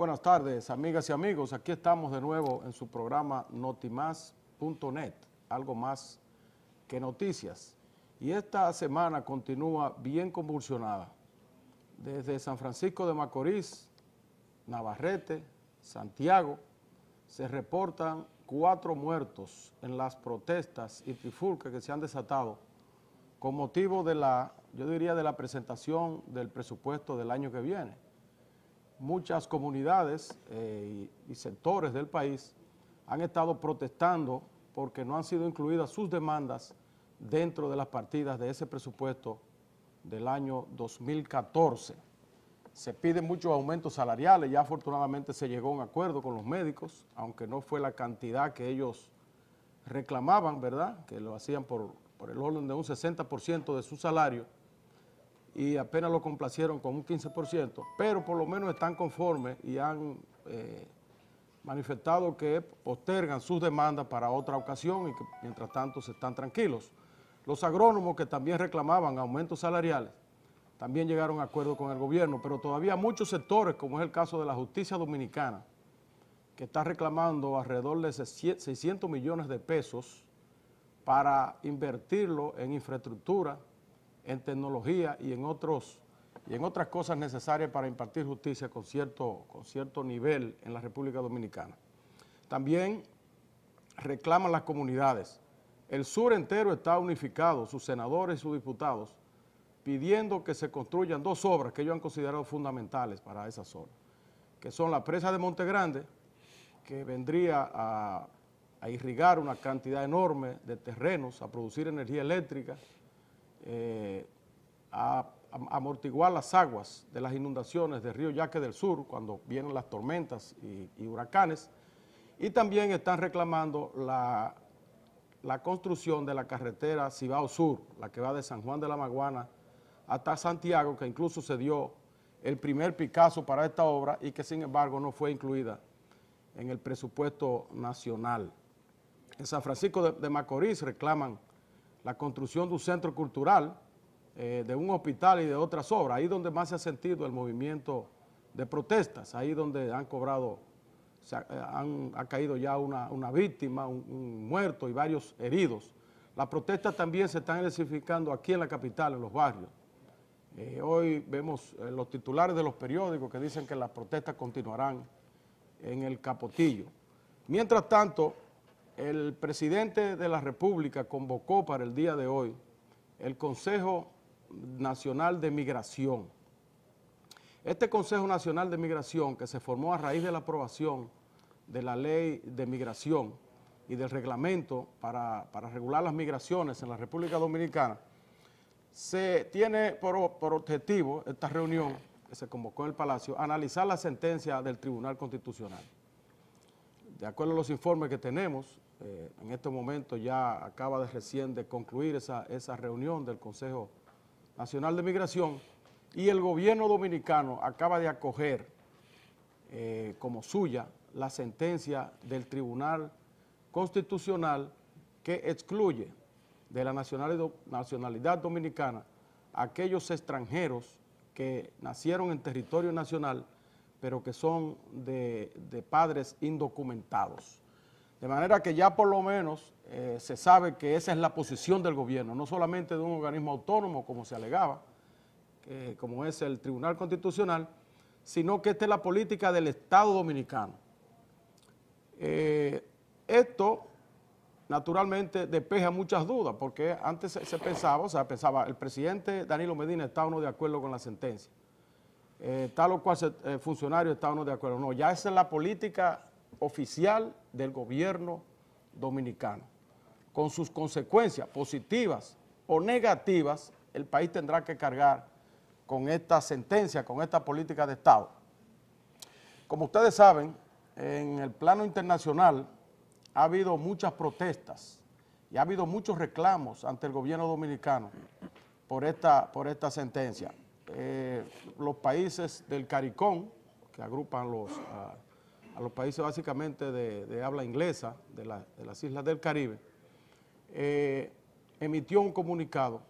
buenas tardes, amigas y amigos. Aquí estamos de nuevo en su programa notimás.net, algo más que noticias. Y esta semana continúa bien convulsionada. Desde San Francisco de Macorís, Navarrete, Santiago, se reportan cuatro muertos en las protestas y trifulcas que se han desatado con motivo de la, yo diría, de la presentación del presupuesto del año que viene muchas comunidades eh, y, sectores del país han estado protestando porque no han sido incluidas sus demandas dentro de las partidas de ese presupuesto del año 2014. Se piden muchos aumentos salariales, ya afortunadamente se llegó a un acuerdo con los médicos, aunque no fue la cantidad que ellos reclamaban, ¿verdad?, que lo hacían por, por el orden de un 60% de su salario, y apenas lo complacieron con un 15%, pero por lo menos están conformes y han eh, manifestado que postergan sus demandas para otra ocasión y que mientras tanto se están tranquilos. Los agrónomos que también reclamaban aumentos salariales también llegaron a acuerdo con el gobierno, pero todavía muchos sectores, como es el caso de la justicia dominicana, que está reclamando alrededor de 600 millones de pesos para invertirlo en infraestructura, en tecnología y en, otros, y en otras cosas necesarias para impartir justicia con cierto, cierto nivel en la República Dominicana. También reclaman las comunidades. El sur entero está unificado, sus senadores y sus diputados, pidiendo que se construyan dos obras que ellos han considerado fundamentales para esa zona, que son la presa de Monte Grande, que vendría a, a irrigar una cantidad enorme de terrenos, a producir energía eléctrica, eh, amortiguar las aguas de las inundaciones del río Yaque del Sur cuando vienen las tormentas y, huracanes y también están reclamando la, construcción de la carretera Cibao Sur, la que va de San Juan de la Maguana hasta Santiago, que incluso se dio el primer Picasso para esta obra y que sin embargo no fue incluida en el presupuesto nacional. En San Francisco de Macorís reclaman la construcción de un centro cultural, eh, de un hospital y de otras obras, ahí donde más se ha sentido el movimiento de protestas, ahí donde han cobrado, eh, ha, caído ya una, víctima, un, muerto y varios heridos. Las protestas también se están intensificando aquí en la capital, en los barrios. Eh, hoy vemos los titulares de los periódicos que dicen que las protestas continuarán en el Capotillo. Mientras tanto, el presidente de la República convocó para el día de hoy el Consejo Nacional de Migración. Este Consejo Nacional de Migración, que se formó a raíz de la aprobación de la Ley de Migración y del Reglamento para, regular las migraciones en la República Dominicana, se tiene por, por objetivo esta reunión que se convocó en el Palacio, analizar la sentencia del Tribunal Constitucional de acuerdo a los informes que tenemos, eh, en este momento ya acaba de recién de concluir esa, reunión del Consejo Nacional de Migración y el gobierno dominicano acaba de acoger eh, como suya la sentencia del Tribunal Constitucional que excluye de la nacionalidad dominicana a aquellos extranjeros que nacieron en territorio nacional pero que son de, padres indocumentados. De manera que ya por lo menos eh, se sabe que esa es la posición del gobierno, no solamente de un organismo autónomo como se alegaba, como es el Tribunal Constitucional, sino que esta es la política del Estado Dominicano. Eh, esto, naturalmente, despeja muchas dudas, porque antes se, pensaba, o sea, pensaba, el presidente Danilo Medina estaba uno de acuerdo con la sentencia. Eh, tal o cual eh, funcionario está o de acuerdo. No, ya esa es la política oficial del gobierno dominicano. Con sus consecuencias positivas o negativas, el país tendrá que cargar con esta sentencia, con esta política de Estado. Como ustedes saben, en el plano internacional ha habido muchas protestas y ha habido muchos reclamos ante el gobierno dominicano por esta, por esta sentencia. Eh, los países del Caricón, que agrupan los, a, los países básicamente de, habla inglesa de, las islas del Caribe, eh, emitió un comunicado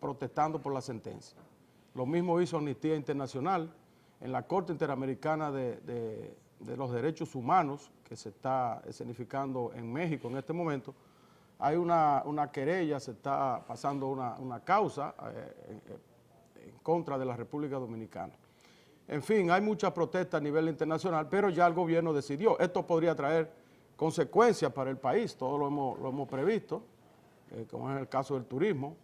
protestando por la sentencia. Lo mismo hizo Amnistía Internacional en la Corte Interamericana de, los Derechos Humanos, que se está escenificando en México en este momento. Hay una, querella, se está pasando una, causa eh, contra de la República Dominicana. En fin, hay mucha protesta a nivel internacional, pero ya el gobierno decidió. Esto podría traer consecuencias para el país, todo lo hemos, previsto, eh, como es el caso del turismo,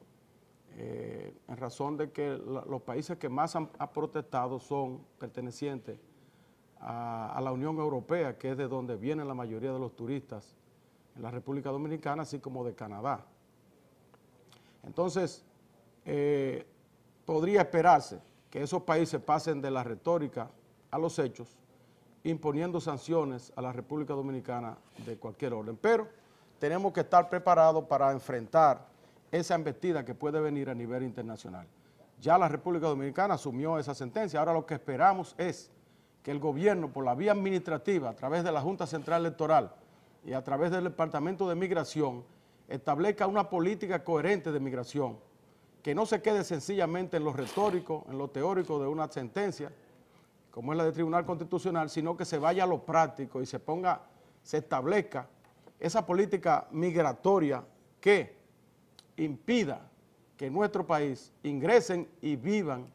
eh, en razón de que los países que más han, protestado son pertenecientes a, la Unión Europea, que es de donde vienen la mayoría de los turistas en la República Dominicana, así como de Canadá. Entonces, eh, podría esperarse que esos países pasen de la retórica a los hechos, imponiendo sanciones a la República Dominicana de cualquier orden. Pero tenemos que estar preparados para enfrentar esa embestida que puede venir a nivel internacional. Ya la República Dominicana asumió esa sentencia, ahora lo que esperamos es que el gobierno por la vía administrativa, a través de la Junta Central Electoral y a través del Departamento de Migración, establezca una política coherente de migración que no se quede sencillamente en lo retórico, en lo teórico de una sentencia, como es la de Tribunal Constitucional, sino que se vaya a lo práctico y se ponga, se establezca esa política migratoria que impida que en nuestro país ingresen y vivan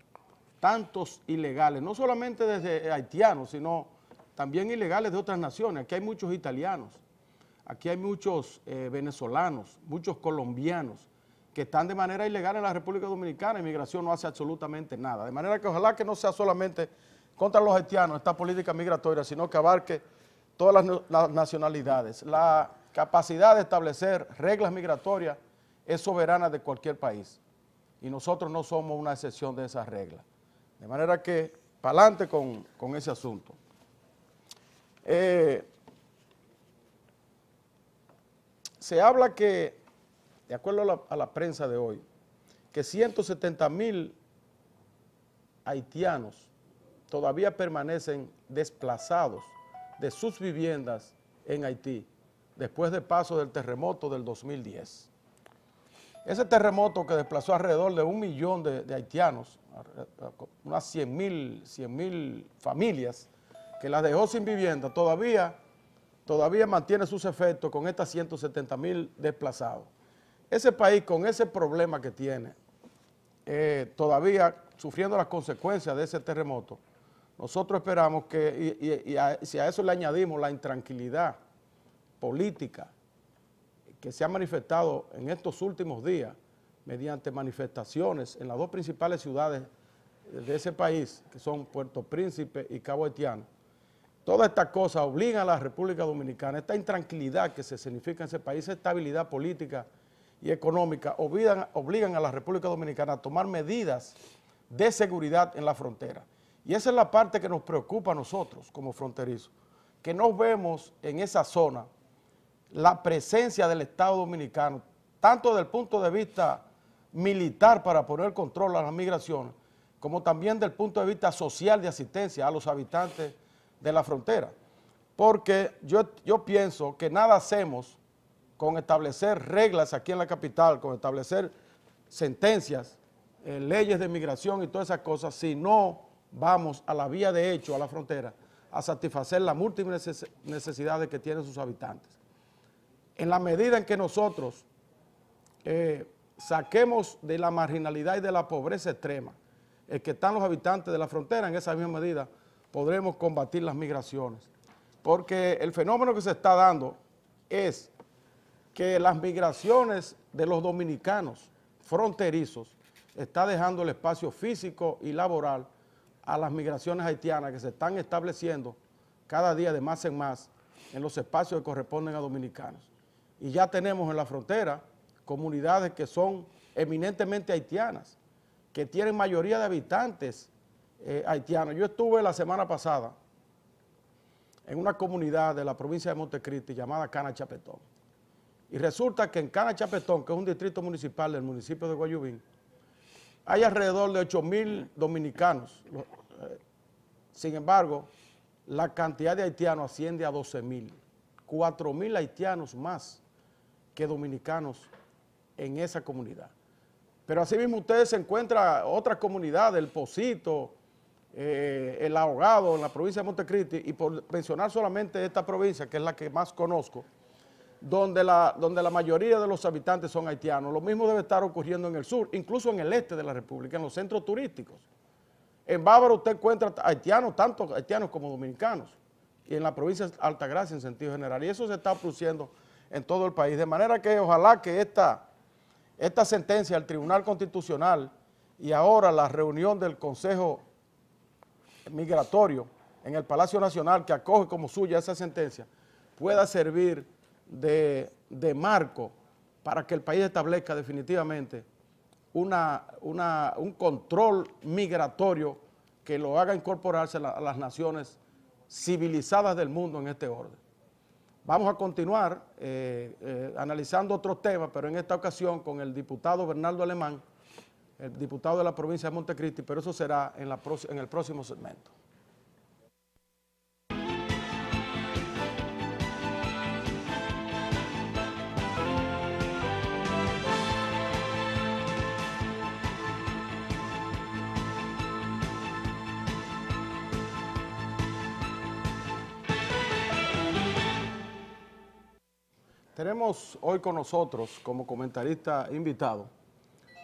tantos ilegales, no solamente desde haitianos, sino también ilegales de otras naciones. Aquí hay muchos italianos, aquí hay muchos eh, venezolanos, muchos colombianos, que están de manera ilegal en la República Dominicana, inmigración no hace absolutamente nada. De manera que ojalá que no sea solamente contra los haitianos esta política migratoria, sino que abarque todas las, nacionalidades. La capacidad de establecer reglas migratorias es soberana de cualquier país y nosotros no somos una excepción de esas reglas. De manera que, para adelante con, ese asunto. Eh, se habla que de acuerdo a la, prensa de hoy, que 170 mil haitianos todavía permanecen desplazados de sus viviendas en Haití después del paso del terremoto del 2010. Ese terremoto que desplazó alrededor de un millón de, haitianos, unas 100 mil familias, que las dejó sin vivienda, todavía, todavía mantiene sus efectos con estas 170 mil desplazados. Ese país con ese problema que tiene, eh, todavía sufriendo las consecuencias de ese terremoto, nosotros esperamos que, y, si a eso le añadimos la intranquilidad política que se ha manifestado en estos últimos días mediante manifestaciones en las dos principales ciudades de ese país, que son Puerto Príncipe y Cabo Haitiano, Toda esta cosa obliga a la República Dominicana, esta intranquilidad que se significa en ese país, esa estabilidad política y económica obligan, a la República Dominicana a tomar medidas de seguridad en la frontera. Y esa es la parte que nos preocupa a nosotros como fronterizos, que no vemos en esa zona la presencia del Estado Dominicano, tanto desde el punto de vista militar para poner control a las migraciones, como también desde el punto de vista social de asistencia a los habitantes de la frontera. Porque yo, yo pienso que nada hacemos con establecer reglas aquí en la capital, con establecer sentencias, eh, leyes de migración y todas esas cosas, si no vamos a la vía de hecho, a la frontera, a satisfacer las múltiples necesidades que tienen sus habitantes. En la medida en que nosotros eh, saquemos de la marginalidad y de la pobreza extrema el eh, que están los habitantes de la frontera, en esa misma medida podremos combatir las migraciones. Porque el fenómeno que se está dando es que las migraciones de los dominicanos fronterizos está dejando el espacio físico y laboral a las migraciones haitianas que se están estableciendo cada día de más en más en los espacios que corresponden a dominicanos. Y ya tenemos en la frontera comunidades que son eminentemente haitianas, que tienen mayoría de habitantes eh, haitianos. Yo estuve la semana pasada en una comunidad de la provincia de Montecristi llamada Cana Chapetón y resulta que en Cana Chapetón, que es un distrito municipal del municipio de Guayubín, hay alrededor de 8 mil dominicanos. Eh, sin embargo, la cantidad de haitianos asciende a 12 mil. 4 mil haitianos más que dominicanos en esa comunidad. Pero asimismo ustedes se encuentran otras comunidades, El Pocito, eh, El Ahogado, en la provincia de Montecristi, y por mencionar solamente esta provincia, que es la que más conozco, donde la, donde la mayoría de los habitantes son haitianos. Lo mismo debe estar ocurriendo en el sur, incluso en el este de la República, en los centros turísticos. En Bávaro usted encuentra haitianos, tanto haitianos como dominicanos, y en la provincia de Altagracia en sentido general. Y eso se está produciendo en todo el país. De manera que ojalá que esta, esta sentencia del Tribunal Constitucional y ahora la reunión del Consejo Migratorio en el Palacio Nacional que acoge como suya esa sentencia pueda servir de, marco para que el país establezca definitivamente una, un control migratorio que lo haga incorporarse a las naciones civilizadas del mundo en este orden. Vamos a continuar eh, eh, analizando otros temas, pero en esta ocasión con el diputado Bernardo Alemán, el diputado de la provincia de Montecristi, pero eso será en, la en el próximo segmento. Tenemos hoy con nosotros como comentarista invitado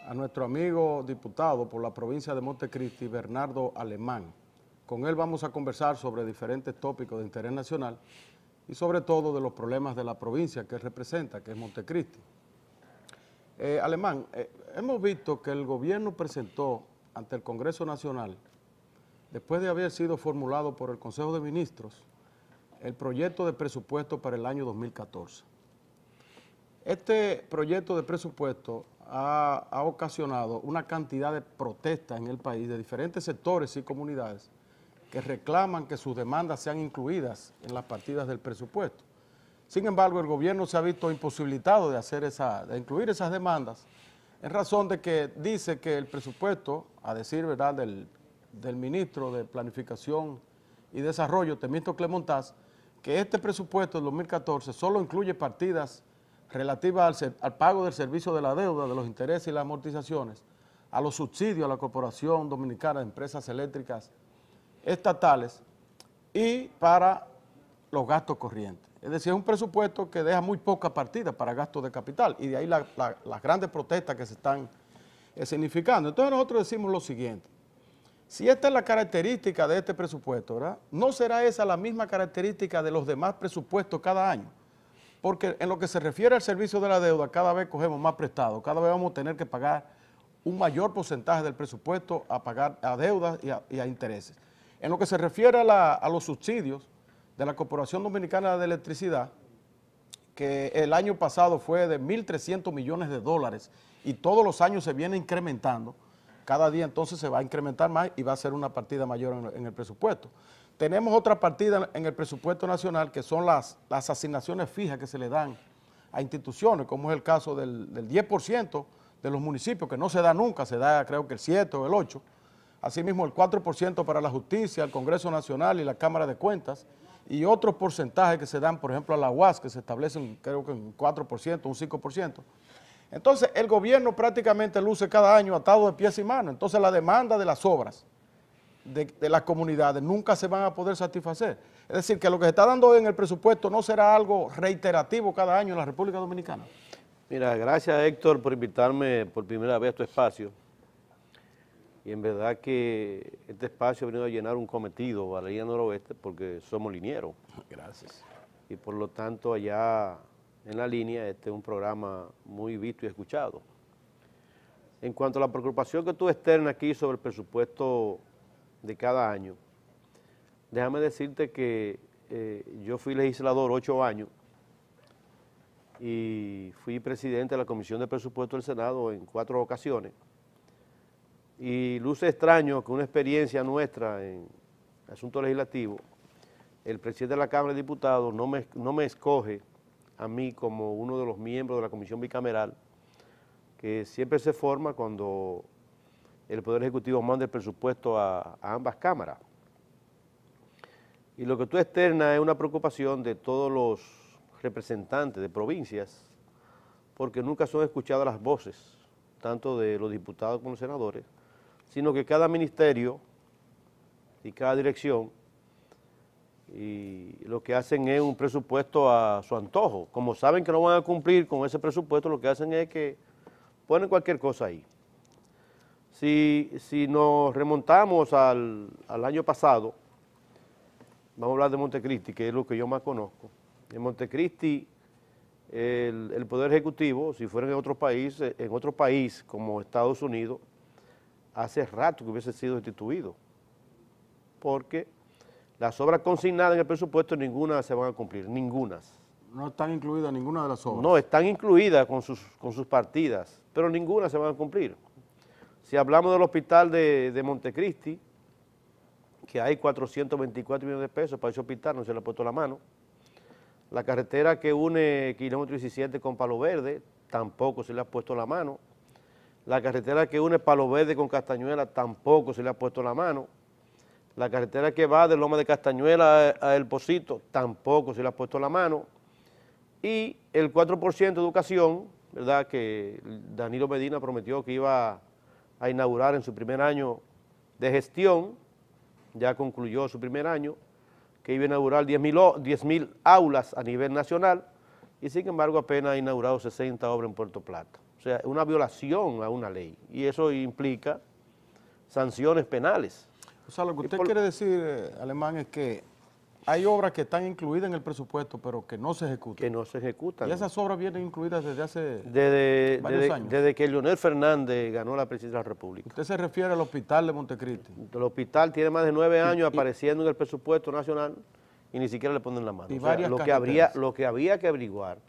a nuestro amigo diputado por la provincia de Montecristi, Bernardo Alemán. Con él vamos a conversar sobre diferentes tópicos de interés nacional y sobre todo de los problemas de la provincia que representa, que es Montecristi. Eh, Alemán, eh, hemos visto que el gobierno presentó ante el Congreso Nacional, después de haber sido formulado por el Consejo de Ministros, el proyecto de presupuesto para el año 2014 este proyecto de presupuesto ha, ocasionado una cantidad de protestas en el país de diferentes sectores y comunidades que reclaman que sus demandas sean incluidas en las partidas del presupuesto. Sin embargo, el gobierno se ha visto imposibilitado de, hacer esa, de incluir esas demandas en razón de que dice que el presupuesto, a decir verdad del, ministro de Planificación y Desarrollo, Temisto Clemontaz, que este presupuesto del 2014 solo incluye partidas relativa al, pago del servicio de la deuda, de los intereses y las amortizaciones, a los subsidios a la Corporación Dominicana de Empresas Eléctricas Estatales y para los gastos corrientes. Es decir, es un presupuesto que deja muy poca partida para gastos de capital y de ahí las grandes protestas que se están eh, significando. Entonces nosotros decimos lo siguiente, si esta es la característica de este presupuesto, ¿verdad? ¿no será esa la misma característica de los demás presupuestos cada año? porque en lo que se refiere al servicio de la deuda, cada vez cogemos más prestado, cada vez vamos a tener que pagar un mayor porcentaje del presupuesto a pagar a deudas y a, intereses. En lo que se refiere a, los subsidios de la Corporación Dominicana de Electricidad, que el año pasado fue de 1.300 millones de dólares y todos los años se viene incrementando, cada día entonces se va a incrementar más y va a ser una partida mayor en el presupuesto. Tenemos otra partida en el presupuesto nacional que son las, asignaciones fijas que se le dan a instituciones, como es el caso del, del 10% de los municipios, que no se da nunca, se da creo que el 7 o el 8, asimismo el 4% para la justicia, el Congreso Nacional y la Cámara de Cuentas, y otros porcentajes que se dan, por ejemplo, a la UAS, que se establecen creo que un 4%, un 5%. Entonces, el gobierno prácticamente luce cada año atado de pies y manos. Entonces, la demanda de las obras de, las comunidades nunca se van a poder satisfacer. Es decir, que lo que se está dando hoy en el presupuesto no será algo reiterativo cada año en la República Dominicana. Mira, gracias Héctor por invitarme por primera vez a tu espacio. Y en verdad que este espacio ha venido a llenar un cometido, Valeria Noroeste, porque somos linieros. Gracias. Y por lo tanto allá en la línea este es un programa muy visto y escuchado. En cuanto a la preocupación que tú externas aquí sobre el presupuesto de cada año, déjame decirte que eh, yo fui legislador ocho años y fui presidente de la Comisión de Presupuesto del Senado en cuatro ocasiones. Y luce extraño que una experiencia nuestra en asunto legislativo, el presidente de la Cámara de Diputados no no me escoge a mí como uno de los miembros de la Comisión Bicameral, que siempre se forma cuando el Poder Ejecutivo manda el presupuesto a, ambas cámaras. Y lo que tú externas es una preocupación de todos los representantes de provincias, porque nunca son escuchadas las voces, tanto de los diputados como los senadores, sino que cada ministerio y cada dirección y lo que hacen es un presupuesto a su antojo. Como saben que no van a cumplir con ese presupuesto, lo que hacen es que ponen cualquier cosa ahí. Si, nos remontamos al, año pasado, vamos a hablar de Montecristi, que es lo que yo más conozco. En Montecristi, el, Poder Ejecutivo, si fuera en otro país, eh, en otro país como Estados Unidos, hace rato que hubiese sido destituido, porque las obras consignadas en el presupuesto ninguna se van a cumplir, ninguna. No están incluidas ninguna de las obras. No, están incluidas con sus partidas, pero ninguna se van a cumplir. Si hablamos del hospital de, Montecristi, que hay 424 millones de pesos para ese hospital, no se le ha puesto la mano. La carretera que une kilómetro 17 con Palo Verde, tampoco se le ha puesto la mano. La carretera que une Palo Verde con Castañuela, tampoco se le ha puesto la mano. La carretera que va de Loma de Castañuela a El Pocito, tampoco se le ha puesto la mano. Y el 4% de educación, ¿verdad?, que Danilo Medina prometió que iba a inaugurar en su primer año de gestión, ya concluyó su primer año, que iba a inaugurar 10.000 aulas a nivel nacional y sin embargo apenas ha inaugurado 60 obras en Puerto Plata. O sea, una violación a una ley y eso implica sanciones penales. O sea, lo que usted quiere decir, eh, Alemán, es que hay obras que están incluidas en el presupuesto, pero que no se ejecutan. Que no se ejecutan. Y esas obras vienen incluidas desde hace desde, varios desde, años. Desde que Leonel Fernández ganó la presidencia de la República. ¿Usted se refiere al hospital de Montecristi? El hospital tiene más de nueve años apareciendo en el presupuesto nacional y ni siquiera le ponen la mano. lo, que habría, lo que había que averiguar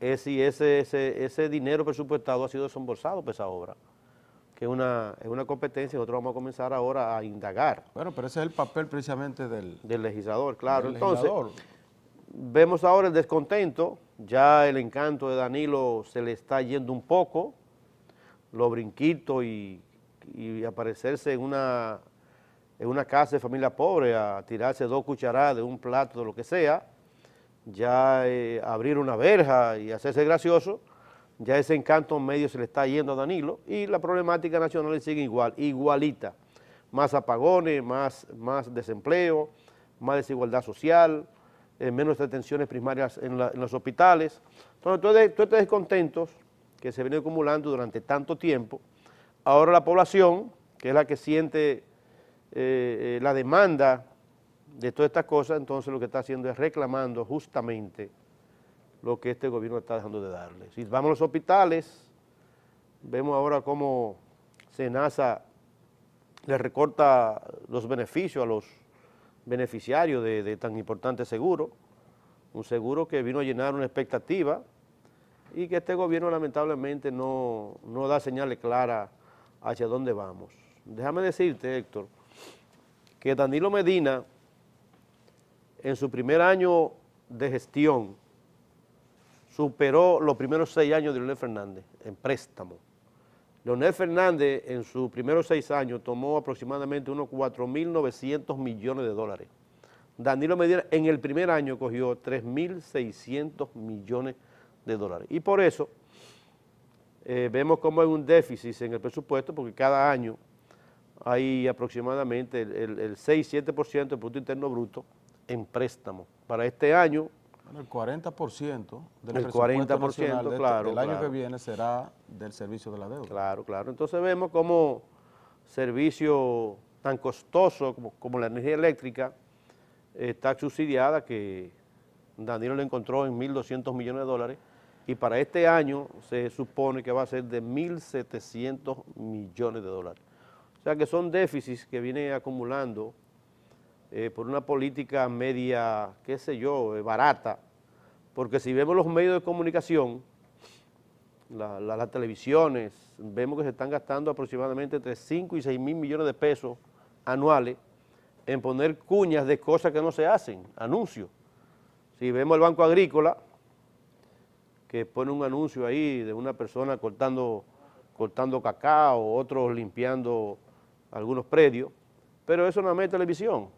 es si ese, ese, ese dinero presupuestado ha sido desembolsado por esa obra que es una, competencia una competencia, nosotros vamos a comenzar ahora a indagar. Bueno, pero ese es el papel precisamente del... Del legislador, claro. Entonces, vemos ahora el descontento, ya el encanto de Danilo se le está yendo un poco, lo brinquito y, aparecerse en una, en una casa de familia pobre, a tirarse dos cucharadas de un plato, de lo que sea, ya eh, abrir una verja y hacerse gracioso, ya ese encanto medio se le está yendo a Danilo y la problemática nacional sigue igual, igualita. Más apagones, más, más desempleo, más desigualdad social, eh, menos detenciones primarias en, los hospitales. Entonces, todos estos descontentos que se vienen acumulando durante tanto tiempo, ahora la población, que es la que siente eh, eh, la demanda de todas estas cosas, entonces lo que está haciendo es reclamando justamente lo que este gobierno está dejando de darle. Si vamos a los hospitales, vemos ahora cómo Senasa le recorta los beneficios a los beneficiarios de, tan importante seguro, un seguro que vino a llenar una expectativa y que este gobierno lamentablemente no, no da señales claras hacia dónde vamos. Déjame decirte, Héctor, que Danilo Medina, en su primer año de gestión, superó los primeros seis años de Leonel Fernández en préstamo. Leonel Fernández en sus primeros seis años tomó aproximadamente unos 4.900 millones de dólares. Danilo Medina en el primer año cogió 3.600 millones de dólares. Y por eso eh, vemos cómo hay un déficit en el presupuesto, porque cada año hay aproximadamente el, 6-7% del Producto Interno Bruto en préstamo. Para este año el 40% del el 40%, este, claro, del año que viene será del servicio de la deuda. Claro, claro. Entonces vemos cómo servicio tan costoso como, la energía eléctrica está subsidiada que Danilo lo encontró en 1.200 millones de dólares y para este año se supone que va a ser de 1.700 millones de dólares. O sea que son déficits que viene acumulando eh, por una política media, qué sé yo, eh, barata, porque si vemos los medios de comunicación, las televisiones, vemos que se están gastando aproximadamente entre 5 y 6 mil millones de pesos anuales en poner cuñas de cosas que no se hacen, anuncios. Si vemos el Banco Agrícola, que pone un anuncio ahí de una persona cortando, cortando cacao, otros limpiando algunos predios, pero eso no es televisión.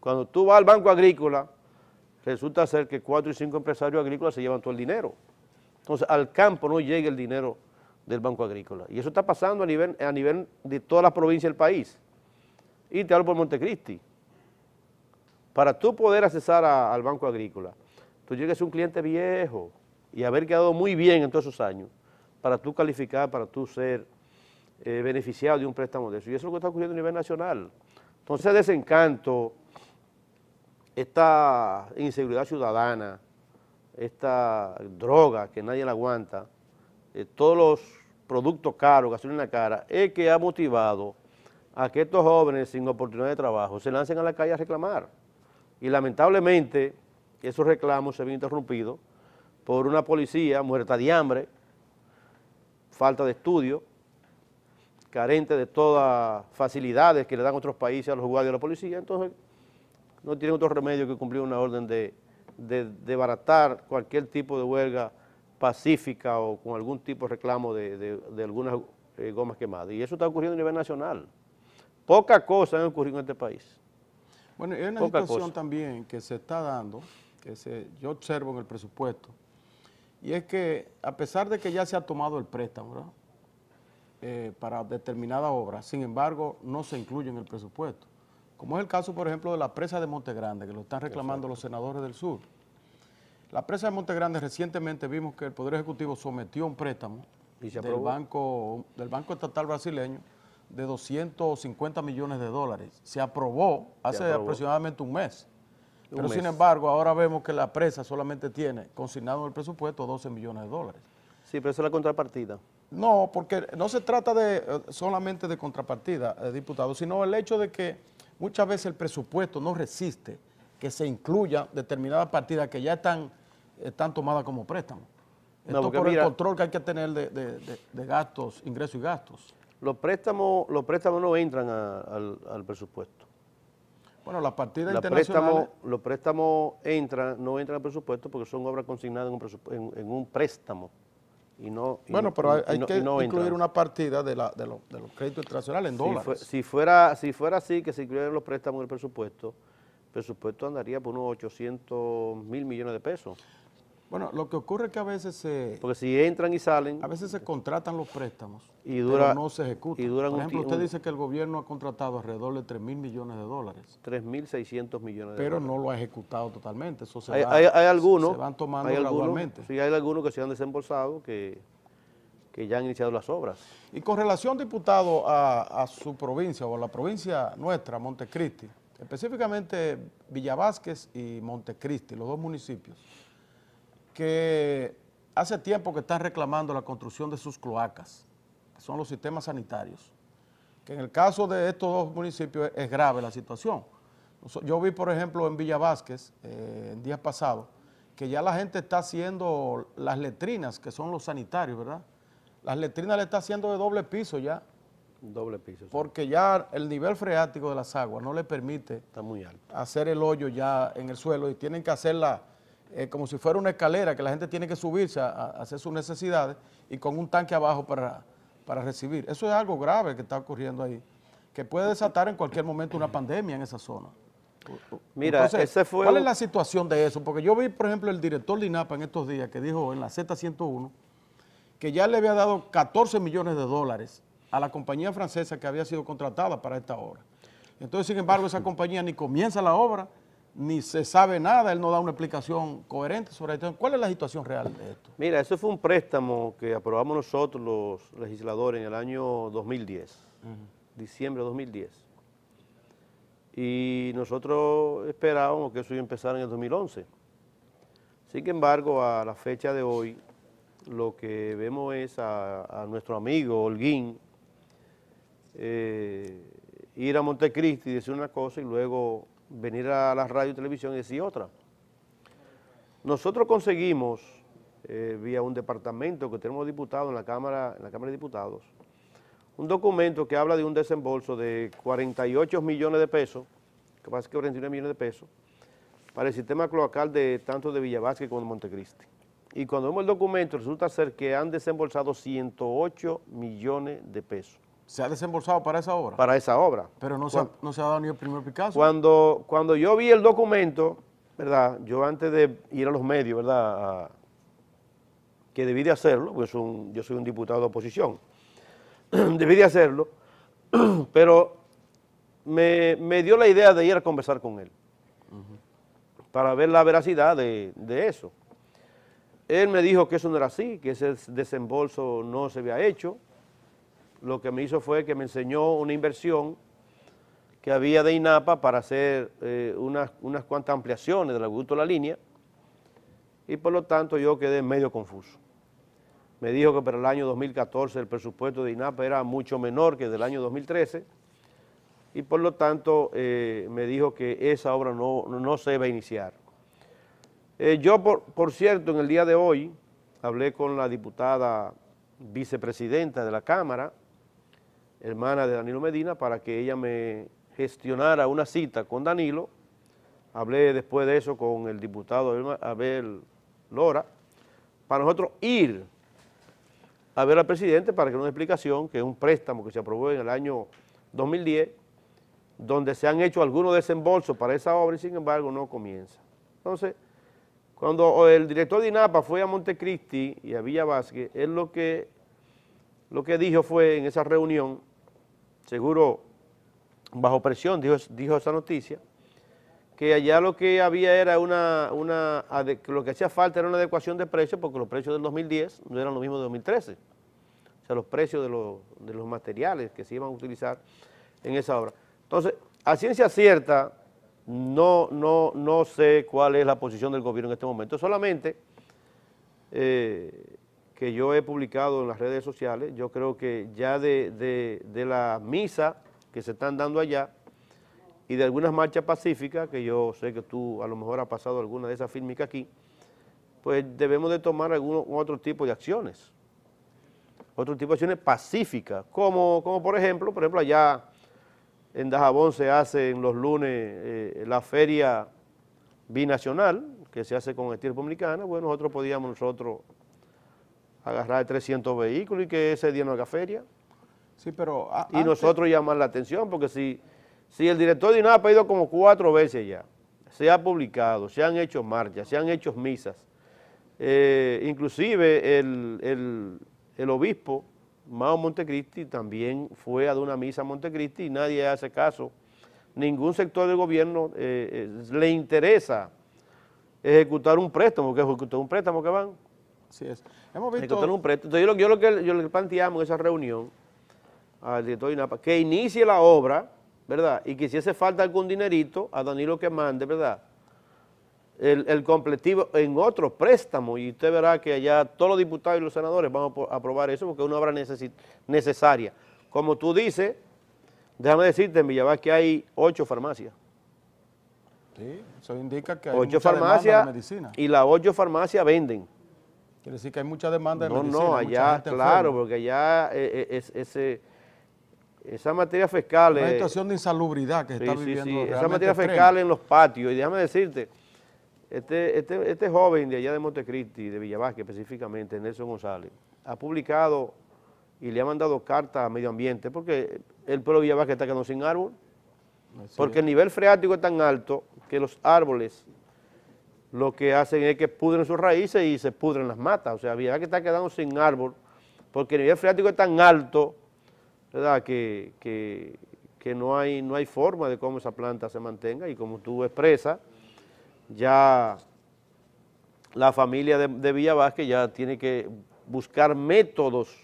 Cuando tú vas al banco agrícola, resulta ser que cuatro y cinco empresarios agrícolas se llevan todo el dinero. Entonces, al campo no llega el dinero del Banco Agrícola. Y eso está pasando a nivel, a nivel de toda la provincia del país. Y te hablo por Montecristi. Para tú poder accesar al Banco Agrícola, tú llegues a ser un cliente viejo y haber quedado muy bien en todos esos años para tú calificar, para tú ser eh, beneficiado de un préstamo de eso. Y eso es lo que está ocurriendo a nivel nacional. Entonces, desencanto esta inseguridad ciudadana, esta droga que nadie la aguanta, eh, todos los productos caros, que hacen la cara, es que ha motivado a que estos jóvenes sin oportunidad de trabajo se lancen a la calle a reclamar. Y lamentablemente esos reclamos se ven interrumpidos por una policía muerta de hambre, falta de estudio, carente de todas facilidades que le dan otros países a los guardias de la policía, entonces no tienen otro remedio que cumplir una orden de, de, cualquier tipo de huelga pacífica o con algún tipo de reclamo de, algunas eh, gomas quemadas. Y eso está ocurriendo a nivel nacional. Poca cosa han ocurrido en este país. Bueno, hay una situación también que se está dando, que se, yo observo en el presupuesto, y es que a pesar de que ya se ha tomado el préstamo, eh, para determinada obra. Sin embargo, no se incluye en el presupuesto como es el caso, por ejemplo, de la presa de Monte Grande, que lo están reclamando los senadores del sur. La presa de Monte Grande, recientemente vimos que el Poder Ejecutivo sometió un préstamo del, banco, del Banco Estatal Brasileño de 250 millones de dólares. Se aprobó hace aproximadamente un mes. Pero sin embargo, ahora vemos que la presa solamente tiene consignado en el presupuesto 12 millones de dólares. Sí, pero eso es la contrapartida. No, porque no se trata de eh, solamente de contrapartida, eh, diputado, sino el hecho de que muchas veces el presupuesto no resiste que se incluya determinadas partidas que ya están, están tomadas como préstamo. Esto por el control que hay que tener de, gastos, ingresos y gastos. Los préstamos, los préstamos no entran al, presupuesto. Bueno, las partidas los internacionales... los préstamos entran, no entran al presupuesto porque son obras consignadas en un, en un préstamo no... Bueno, pero hay, que incluir una partida de, de, los créditos internacionales en dólares. si, fuera, si fuera así, que se incluyeran los préstamos en el presupuesto, el presupuesto andaría por unos 800 mil millones de pesos. Bueno, lo que ocurre es que a veces se... Porque si entran y salen... A veces se contratan los préstamos y pero no se ejecutan. Y duran Por ejemplo, usted dice que el gobierno ha contratado alrededor de 3 mil millones de dólares. 3.600 millones de dólares. Pero no lo ha ejecutado totalmente. Eso se hay, va, hay, algunos... Se van tomando sí, hay algunos que se han desembolsado, que, que ya han iniciado las obras. Y con relación, diputado, a, su provincia o a la provincia nuestra, Montecristi, específicamente Villavásquez y Montecristi, los dos municipios que hace tiempo que están reclamando la construcción de sus cloacas, que son los sistemas sanitarios, que en el caso de estos dos municipios es grave la situación. Yo vi, por ejemplo, en Villa Vázquez, eh, en días pasados, que ya la gente está haciendo las letrinas, que son los sanitarios, ¿verdad? Las letrinas le está haciendo de doble piso ya. Doble piso. Porque ya el nivel freático de las aguas no le permite está muy hacer el hoyo ya en el suelo y tienen que hacerla eh, como si fuera una escalera que la gente tiene que subirse a, hacer sus necesidades y con un tanque abajo para, para recibir. Eso es algo grave que está ocurriendo ahí, que puede desatar en cualquier momento una pandemia en esa zona. Mira, ese fue ¿cuál es la situación de eso? Porque yo vi, por ejemplo, el director de INAPA en estos días que dijo en la Z101 que ya le había dado 14 millones de dólares a la compañía francesa que había sido contratada para esta obra. Entonces, sin embargo, esa compañía ni comienza la obra ni se sabe nada, él no da una explicación coherente sobre esto. ¿Cuál es la situación real de esto? Mira, eso fue un préstamo que aprobamos nosotros los legisladores en el año 2010, diciembre de 2010. Y nosotros esperábamos que eso iba a empezar en el 2011. Sin embargo, a la fecha de hoy, lo que vemos es a, nuestro amigo Holguín eh, ir a Montecristi y decir una cosa y luego venir a la radio y televisión y decir otra. Nosotros conseguimos, eh, vía un departamento que tenemos diputados en la, Cámara, en la Cámara de Diputados, un documento que habla de un desembolso de 48 millones de pesos, capaz que 41 millones de pesos, para el sistema cloacal de tanto de Villavasque como de Montecristi. Y cuando vemos el documento resulta ser que han desembolsado 108 millones de pesos. ¿Se ha desembolsado para esa obra? Para esa obra. Pero no se, ha, no se ha dado ni el primer Picasso. Cuando, cuando yo vi el documento, ¿verdad? Yo antes de ir a los medios, ¿verdad? que debí de hacerlo, porque yo soy un diputado de oposición, debí de hacerlo, pero me, dio la idea de ir a conversar con él, para ver la veracidad de, eso. Él me dijo que eso no era así, que ese desembolso no se había hecho, lo que me hizo fue que me enseñó una inversión que había de INAPA para hacer eh, unas, cuantas ampliaciones del gusto de la línea y por lo tanto yo quedé medio confuso. Me dijo que para el año 2014 el presupuesto de INAPA era mucho menor que del año 2013 y por lo tanto eh, me dijo que esa obra no, se iba a iniciar. Eh, yo, por cierto, en el día de hoy hablé con la diputada vicepresidenta de la Cámara, hermana de Danilo Medina, para que ella me gestionara una cita con Danilo. Hablé después de eso con el diputado Abel Lora, para nosotros ir a ver al presidente para que una explicación, que es un préstamo que se aprobó en el año 2010, donde se han hecho algunos desembolsos para esa obra y sin embargo no comienza. Entonces, cuando el director de INAPA fue a Montecristi y a Villa Vázquez, él lo que, lo que dijo fue en esa reunión seguro bajo presión, dijo, esa noticia, que allá lo que había era una, una, lo que hacía falta era una adecuación de precios porque los precios del 2010 no eran los mismos de 2013. O sea, los precios de, los, materiales que se iban a utilizar en esa obra. Entonces, a ciencia cierta, no, no, no sé cuál es la posición del gobierno en este momento, solamente... Eh, que yo he publicado en las redes sociales, yo creo que ya de, la misa que se están dando allá y de algunas marchas pacíficas, que yo sé que tú a lo mejor has pasado alguna de esas fílmicas aquí, pues debemos de tomar algún otro tipo de acciones, otro tipo de acciones pacíficas, como, como por ejemplo, por ejemplo allá en Dajabón se hace en los lunes eh, la feria binacional, que se hace con estilo Dominicana, pues nosotros podíamos nosotros agarrar 300 vehículos y que ese día no haga feria. Sí, pero y nosotros llamar la atención, porque si, si el director de nada ha pedido como cuatro veces ya, se ha publicado, se han hecho marchas, se han hecho misas, eh, inclusive el, obispo Mao Montecristi también fue a una misa a Montecristi y nadie hace caso. Ningún sector del gobierno eh, eh, le interesa ejecutar un préstamo, porque ejecutó un préstamo que van es. Hemos visto... Entonces, yo lo, que, yo lo planteamos en esa reunión al director INAPA, que inicie la obra, ¿verdad? Y que si hace falta algún dinerito, a Danilo que mande, ¿verdad? El, completivo en otro préstamo y usted verá que allá todos los diputados y los senadores van a aprobar eso porque es una obra necesaria. Como tú dices, déjame decirte en Villavas que hay ocho farmacias. Sí, eso indica que hay ocho farmacias y las ocho farmacias venden. Quiere decir que hay mucha demanda de no, medicina. No, no, allá, claro, porque allá eh, eh, es, ese, esa materia fiscal... Una situación de insalubridad que está viviendo sí, Esa materia fiscal en los patios, y déjame decirte, este, este, este joven de allá de Montecristi, de Villavasque específicamente, Nelson González, ha publicado y le ha mandado carta a medio ambiente, porque el pueblo de Villavasque está quedando sin árbol, porque el nivel freático es tan alto que los árboles lo que hacen es que pudren sus raíces y se pudren las matas. O sea, Villavasque que está quedando sin árbol, porque el nivel freático es tan alto, ¿verdad? Que, no, hay, no hay forma de cómo esa planta se mantenga y como tú expresas, ya la familia de, de Villa Vázquez ya tiene que buscar métodos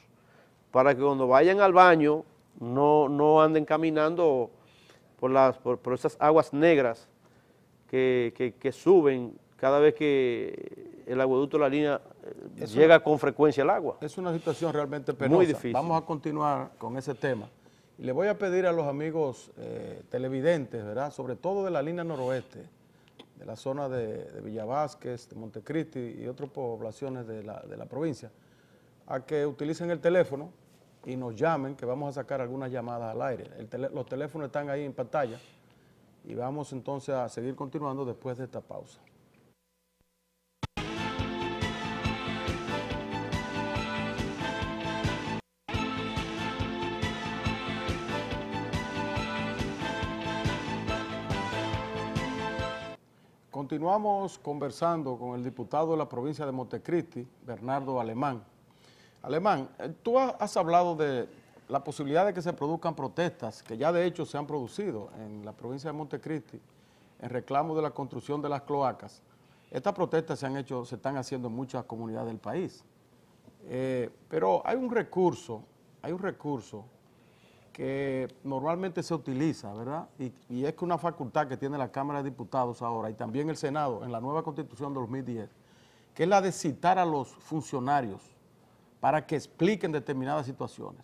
para que cuando vayan al baño no, no anden caminando por, las, esas aguas negras que, que, suben cada vez que el acueducto de la línea eh, llega con frecuencia al agua. Es una situación realmente penosa. Muy difícil. Vamos a continuar con ese tema. Y le voy a pedir a los amigos eh, televidentes, ¿verdad? Sobre todo de la línea noroeste, de la zona de, de Villavásquez, de Montecristi y otras poblaciones de la, provincia, a que utilicen el teléfono y nos llamen, que vamos a sacar algunas llamadas al aire. los teléfonos están ahí en pantalla y vamos entonces a seguir continuando después de esta pausa. Continuamos conversando con el diputado de la provincia de Montecristi, Bernardo Alemán. Alemán, eh, tú has hablado de la posibilidad de que se produzcan protestas, que ya de hecho se han producido en la provincia de Montecristi, en reclamo de la construcción de las cloacas. Estas protestas se han hecho, se están haciendo en muchas comunidades del país. Eh, pero hay un recurso, hay un recurso que normalmente se utiliza, ¿verdad? Y, es que una facultad que tiene la Cámara de Diputados ahora y también el Senado en la nueva Constitución de 2010, que es la de citar a los funcionarios para que expliquen determinadas situaciones.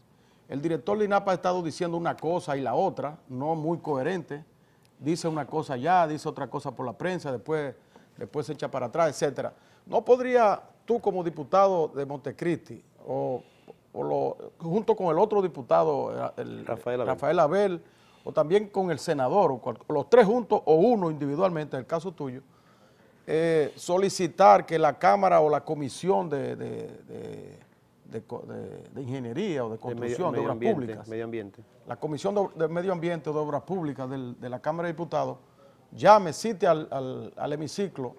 El director Linapa ha estado diciendo una cosa y la otra, no muy coherente, dice una cosa ya, dice otra cosa por la prensa, después, después se echa para atrás, etcétera. ¿No podría tú como diputado de Montecristi o junto con el otro diputado, eh, el, Rafael, Abel. o también con el senador, los tres juntos o uno individualmente, en el caso tuyo, eh, solicitar que la Cámara o la Comisión de, Ingeniería o de Construcción de, Obras Públicas, medio ambiente. la Comisión de, Medio Ambiente o de Obras Públicas de la Cámara de Diputados, llame, cite al, hemiciclo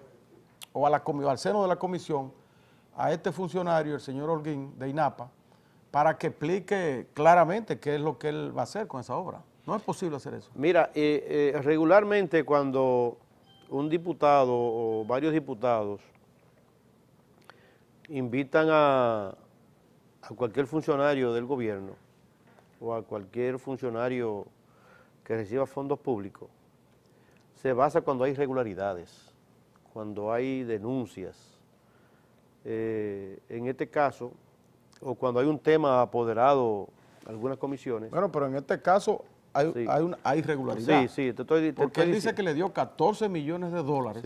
o al seno de la Comisión a este funcionario, el señor Holguín de INAPA, para que explique claramente qué es lo que él va a hacer con esa obra. No es posible hacer eso. Mira, eh, eh, regularmente cuando un diputado o varios diputados invitan a, cualquier funcionario del gobierno o a cualquier funcionario que reciba fondos públicos, se basa cuando hay irregularidades, cuando hay denuncias. Eh, en este caso, o cuando hay un tema apoderado algunas comisiones. Bueno, pero en este caso hay, una irregularidad. Sí, sí, te estoy, diciendo. Porque él dice que le dio 14 millones de dólares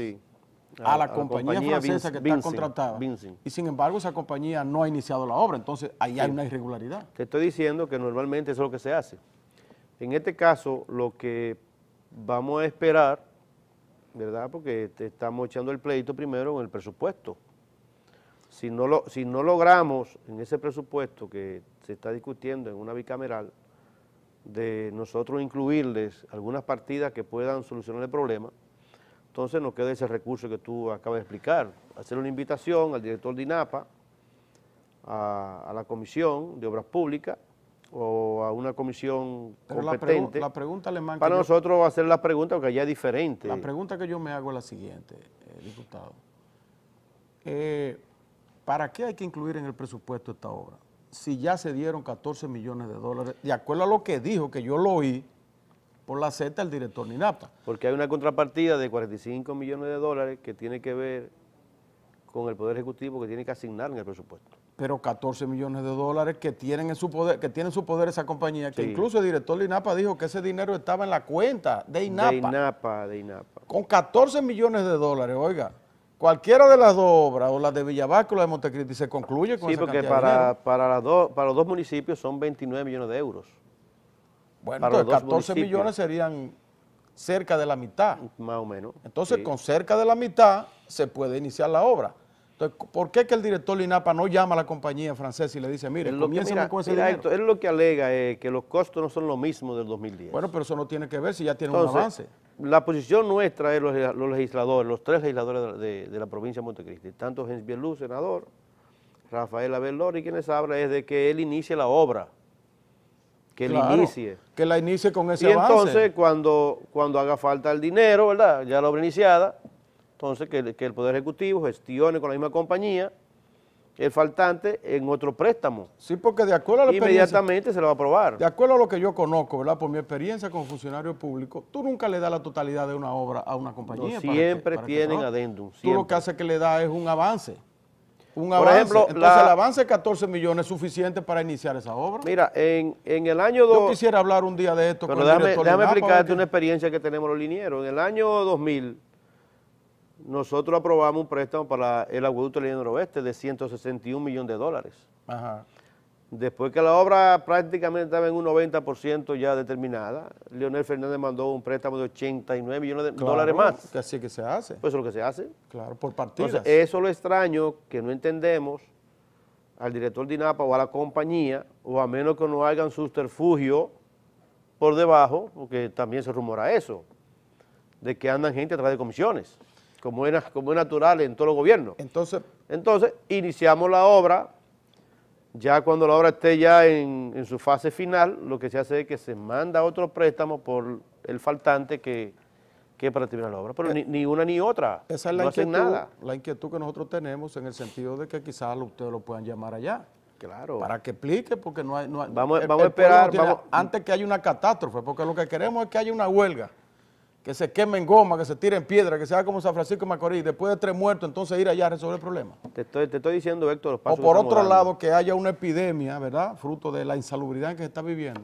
a, la, compañía, francesa que está contratada. Y sin embargo, esa compañía no ha iniciado la obra, entonces ahí hay una irregularidad. Te estoy diciendo que normalmente eso es lo que se hace. En este caso, lo que vamos a esperar, ¿verdad? Porque te estamos echando el pleito primero en el presupuesto si no, lo, si no logramos en ese presupuesto que se está discutiendo en una bicameral, de nosotros incluirles algunas partidas que puedan solucionar el problema, entonces nos queda ese recurso que tú acabas de explicar, hacer una invitación al director de INAPA, a, la Comisión de Obras Públicas, o a una comisión competente. La, la pregunta, Para nosotros hacer la pregunta, porque allá es diferente. La pregunta que yo me hago es la siguiente, eh, diputado. Eh, ¿para qué hay que incluir en el presupuesto esta obra? Si ya se dieron 14 millones de dólares, de acuerdo a lo que dijo, que yo lo oí por la Z el director Ninapa. Porque hay una contrapartida de 45 millones de dólares que tiene que ver con el Poder Ejecutivo que tiene que asignar en el presupuesto. Pero 14 millones de dólares que tienen en su poder, que su poder esa compañía, que incluso el director de INAPA dijo que ese dinero estaba en la cuenta de INAPA. De INAPA, de INAPA. Con 14 millones de dólares, oiga, Cualquiera de las dos obras, o la de Villavasco o la de Montecristi, se concluye con Sí, porque para, para, para los dos municipios son 29 millones de euros. Bueno, entonces 14 millones serían cerca de la mitad. Más o menos. Entonces, con cerca de la mitad se puede iniciar la obra. Entonces, ¿por qué que el director Linapa no llama a la compañía francesa y le dice, mire, comienza con ese dinero? Él lo que alega es eh, que los costos no son los mismos del 2010. Bueno, pero eso no tiene que ver si ya tiene un avance la posición nuestra es los, legisladores, los tres legisladores de, la provincia de Montecristi, tanto Jens Bielú, senador, Rafael Abel y quienes habla es de que él inicie la obra, que él inicie. Que la inicie con ese avance. Y entonces, cuando, cuando haga falta el dinero, ¿verdad? Ya la obra iniciada, entonces que, que el Poder Ejecutivo gestione con la misma compañía el faltante en otro préstamo. Sí, porque de acuerdo a la Inmediatamente se lo va a aprobar. De acuerdo a lo que yo conozco, ¿verdad? Por mi experiencia como funcionario público, tú nunca le das la totalidad de una obra a una compañía. No, siempre tienen adendum. Tú lo que hace que le da es un avance. Un avance. Entonces, el avance de 14 millones es suficiente para iniciar esa obra. Mira, en, el año... Do... Yo quisiera hablar un día de esto Pero con déjame, el déjame explicarte una experiencia que tenemos los linieros. En el año 2000 nosotros aprobamos un préstamo para el acueducto del noroeste de 161 millones de dólares. Después que la obra prácticamente estaba en un 90% ya determinada, Leonel Fernández mandó un préstamo de 89 millones de dólares más. Que así que se hace. Pues eso es lo que se hace. Claro, por partidas. eso es lo extraño que no entendemos al director de INAPA o a la compañía, o a menos que no hagan susterfugio por debajo, porque también se rumora eso, de que andan gente a través de comisiones como es, como es natural en todos los gobiernos. Entonces, Entonces, iniciamos la obra, ya cuando la obra esté ya en, su fase final, lo que se hace es que se manda otro préstamo por el faltante que, que para terminar la obra, pero eh, ni, una ni otra, esa es la nada. La inquietud que nosotros tenemos en el sentido de que quizás ustedes lo puedan llamar allá. Claro. Para que explique, porque no hay... No vamos, vamos a esperar... antes que haya una catástrofe, porque lo que queremos es que haya una huelga que se quemen goma, que se tiren piedra, que se haga como San Francisco de Macorís, después de tres muertos, entonces ir allá a resolver el problema. Te estoy, te estoy diciendo, Héctor, los pasos O por otro lado, que haya una epidemia, ¿verdad?, fruto de la insalubridad que se está viviendo,